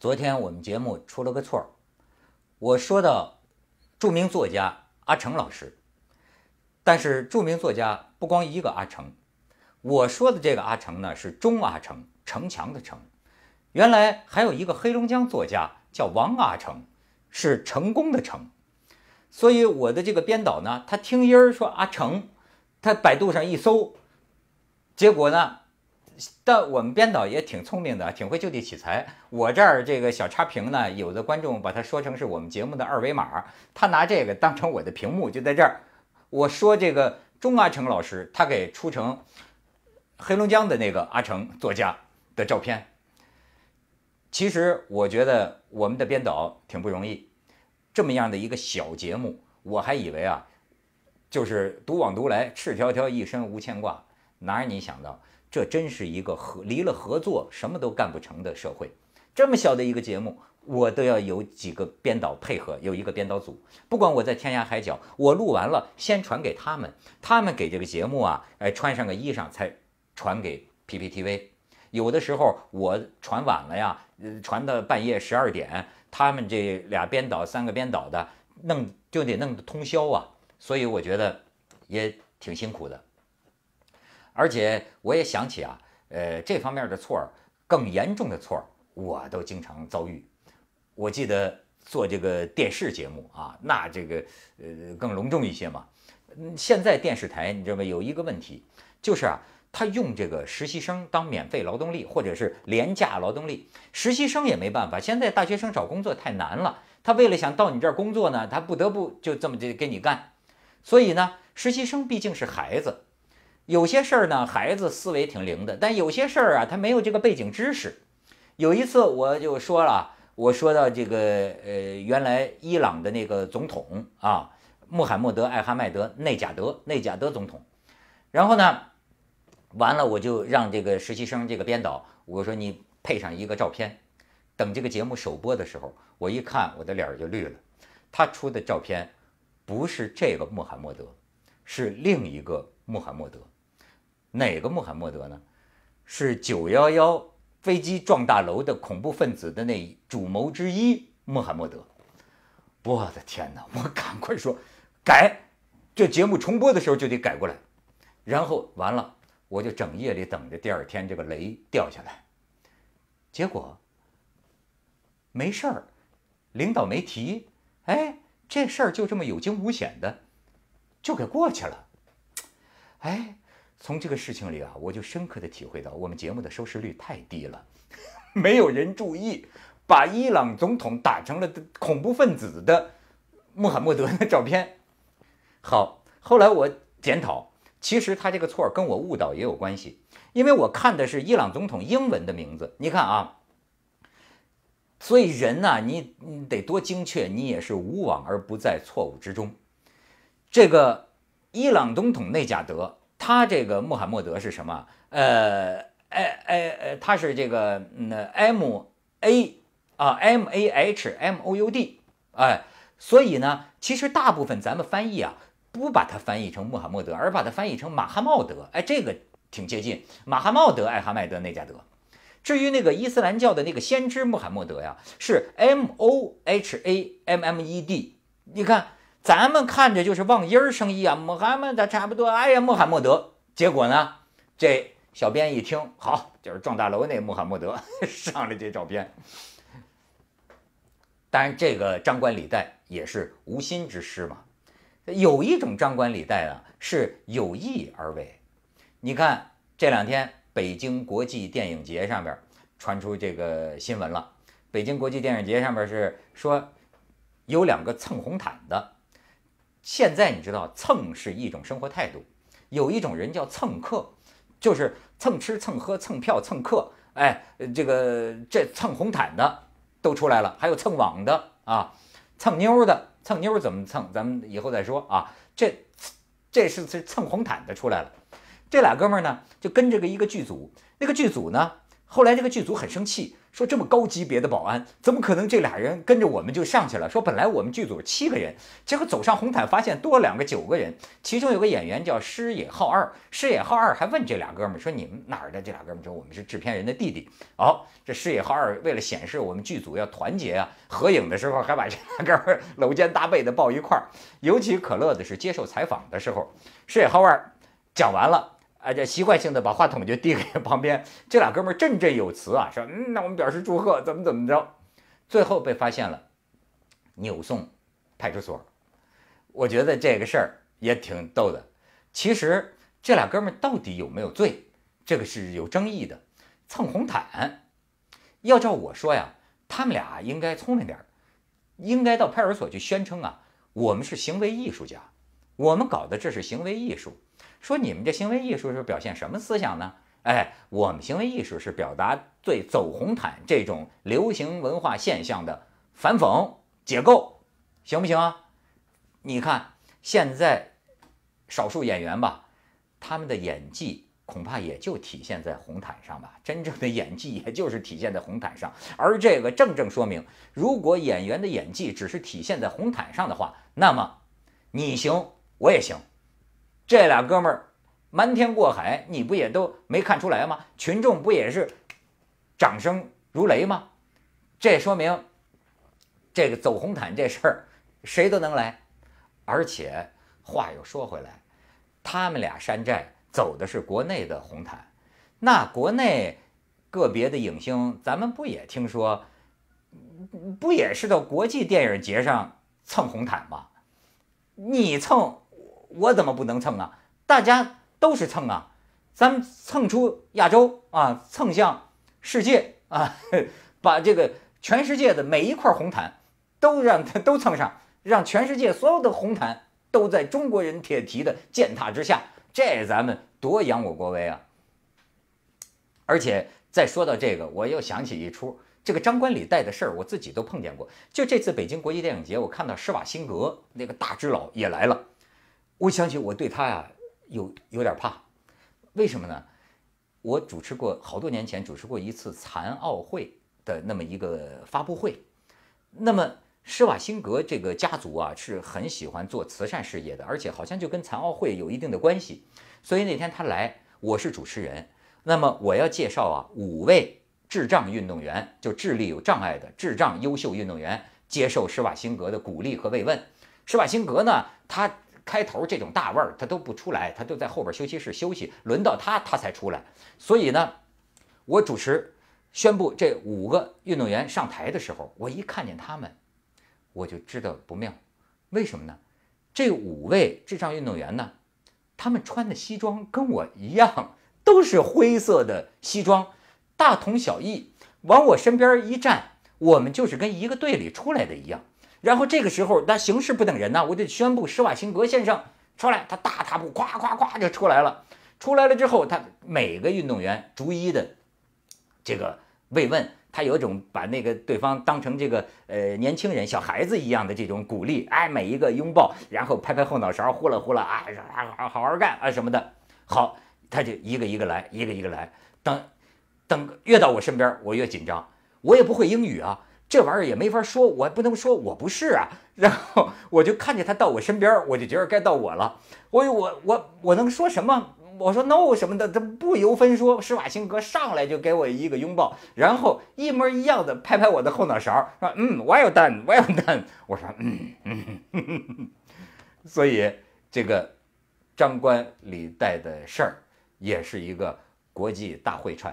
昨天我们节目出了个错儿，我说到著名作家阿成老师，但是著名作家不光一个阿成，我说的这个阿成呢是中阿成，城墙的城，原来还有一个黑龙江作家叫王阿成，是成功的成，所以我的这个编导呢，他听音儿说阿成，他百度上一搜，结果呢。但我们编导也挺聪明的，挺会就地取材。我这儿这个小插屏呢，有的观众把它说成是我们节目的二维码，他拿这个当成我的屏幕，就在这儿。我说这个钟阿成老师，他给出成黑龙江的那个阿成作家的照片。其实我觉得我们的编导挺不容易，这么样的一个小节目，我还以为啊，就是独往独来，赤条条一身无牵挂，哪你想到？这真是一个合离了合作什么都干不成的社会。这么小的一个节目，我都要有几个编导配合，有一个编导组。不管我在天涯海角，我录完了先传给他们，他们给这个节目啊，哎穿上个衣裳才传给 PPTV。有的时候我传晚了呀，传到半夜十二点，他们这俩编导、三个编导的弄就得弄通宵啊。所以我觉得也挺辛苦的。而且我也想起啊，呃，这方面的错儿，更严重的错儿，我都经常遭遇。我记得做这个电视节目啊，那这个呃更隆重一些嘛。嗯，现在电视台你知道吗？有一个问题，就是啊，他用这个实习生当免费劳动力或者是廉价劳动力，实习生也没办法。现在大学生找工作太难了，他为了想到你这儿工作呢，他不得不就这么就给你干。所以呢，实习生毕竟是孩子。有些事儿呢，孩子思维挺灵的，但有些事儿啊，他没有这个背景知识。有一次我就说了，我说到这个呃，原来伊朗的那个总统啊，穆罕默德·艾哈迈德·内贾德，内贾德总统。然后呢，完了我就让这个实习生这个编导，我说你配上一个照片。等这个节目首播的时候，我一看我的脸儿就绿了。他出的照片不是这个穆罕默德，是另一个穆罕默德。哪个穆罕默德呢？是九幺幺飞机撞大楼的恐怖分子的那主谋之一，穆罕默德。我的天哪！我赶快说，改这节目重播的时候就得改过来。然后完了，我就整夜里等着第二天这个雷掉下来。结果没事儿，领导没提。哎，这事儿就这么有惊无险的就给过去了。哎。从这个事情里啊，我就深刻的体会到，我们节目的收视率太低了，没有人注意，把伊朗总统打成了恐怖分子的穆罕默德的照片。好，后来我检讨，其实他这个错跟我误导也有关系，因为我看的是伊朗总统英文的名字。你看啊，所以人呢，你你得多精确，你也是无往而不在错误之中。这个伊朗总统内贾德。他这个穆罕默德是什么？呃，哎哎，他是这个呃，M A 啊，M A H M O U D，哎，所以呢，其实大部分咱们翻译啊，不把它翻译成穆罕默德，而把它翻译成马哈茂德，哎，这个挺接近马哈茂德艾哈迈德内贾德。至于那个伊斯兰教的那个先知穆罕默德呀，是 M O H A M M E D，你看。咱们看着就是望音儿生意啊，穆罕默德差不多。哎呀，穆罕默德，结果呢？这小编一听，好，就是撞大楼那穆罕默德 上了这照片。当然，这个张冠李戴也是无心之失嘛。有一种张冠李戴啊，是有意而为。你看这两天北京国际电影节上边传出这个新闻了，北京国际电影节上边是说有两个蹭红毯的。现在你知道蹭是一种生活态度，有一种人叫蹭客，就是蹭吃蹭喝蹭票蹭客。哎，这个这蹭红毯的都出来了，还有蹭网的啊，蹭妞的，蹭妞怎么蹭？咱们以后再说啊。这，这是是蹭红毯的出来了，这俩哥们儿呢就跟着个一个剧组，那个剧组呢后来这个剧组很生气。说这么高级别的保安，怎么可能这俩人跟着我们就上去了？说本来我们剧组七个人，结果走上红毯发现多了两个，九个人。其中有个演员叫师野浩二，师野浩二还问这俩哥们说你们哪儿的？这俩哥们说我们是制片人的弟弟。哦，这师野浩二为了显示我们剧组要团结啊，合影的时候还把这俩哥们搂肩搭背的抱一块儿。尤其可乐的是接受采访的时候，师野浩二讲完了。哎，这习惯性的把话筒就递给 旁边这俩哥们儿，振振有词啊，说：“嗯，那我们表示祝贺，怎么怎么着？”最后被发现了，扭送派出所。我觉得这个事儿也挺逗的。其实这俩哥们儿到底有没有罪，这个是有争议的。蹭红毯，要照我说呀，他们俩应该聪明点儿，应该到派出所去宣称啊，我们是行为艺术家，我们搞的这是行为艺术。说你们这行为艺术是表现什么思想呢？哎，我们行为艺术是表达对走红毯这种流行文化现象的反讽解构，行不行啊？你看现在少数演员吧，他们的演技恐怕也就体现在红毯上吧。真正的演技也就是体现在红毯上，而这个正正说明，如果演员的演技只是体现在红毯上的话，那么你行我也行。这俩哥们儿瞒天过海，你不也都没看出来吗？群众不也是掌声如雷吗？这说明这个走红毯这事儿谁都能来。而且话又说回来，他们俩山寨走的是国内的红毯，那国内个别的影星，咱们不也听说不也是到国际电影节上蹭红毯吗？你蹭？我怎么不能蹭啊？大家都是蹭啊！咱们蹭出亚洲啊，蹭向世界啊，把这个全世界的每一块红毯都让它 都蹭上，让全世界所有的红毯都在中国人铁蹄的践踏之下，这咱们多扬我国威啊！而且再说到这个，我又想起一出，这个张冠李戴的事儿，我自己都碰见过。就这次北京国际电影节，我看到施瓦辛格那个大只佬也来了。我想起我对他呀有有点怕，为什么呢？我主持过好多年前主持过一次残奥会的那么一个发布会。那么施瓦辛格这个家族啊是很喜欢做慈善事业的，而且好像就跟残奥会有一定的关系。所以那天他来，我是主持人。那么我要介绍啊五位智障运动员，就智力有障碍的智障优秀运动员，接受施瓦辛格的鼓励和慰问。施瓦辛格呢，他。开头这种大腕儿他都不出来，他都在后边休息室休息。轮到他，他才出来。所以呢，我主持宣布这五个运动员上台的时候，我一看见他们，我就知道不妙。为什么呢？这五位智障运动员呢，他们穿的西装跟我一样，都是灰色的西装，大同小异。往我身边一站，我们就是跟一个队里出来的一样。然后这个时候，那形势不等人呐，我得宣布施瓦辛格先生出来。他大踏步，夸夸夸就出来了。出来了之后，他每个运动员逐一的这个慰问，他有一种把那个对方当成这个呃年轻人、小孩子一样的这种鼓励。哎，每一个拥抱，然后拍拍后脑勺，呼啦呼啦啊，好好好好干啊什么的。好，他就一个一个来，一个一个来。等等，越到我身边，我越紧张，我也不会英语啊。这玩意儿也没法说，我不能说我不是啊。然后我就看见他到我身边，我就觉得该到我了。我我我我能说什么？我说 no 什么的，他不由分说，施瓦辛格上来就给我一个拥抱，然后一模一样的拍拍我的后脑勺，说：“嗯，我有蛋，我有蛋。”我说：“嗯。” 所以这个张冠李戴的事儿也是一个国际大会串。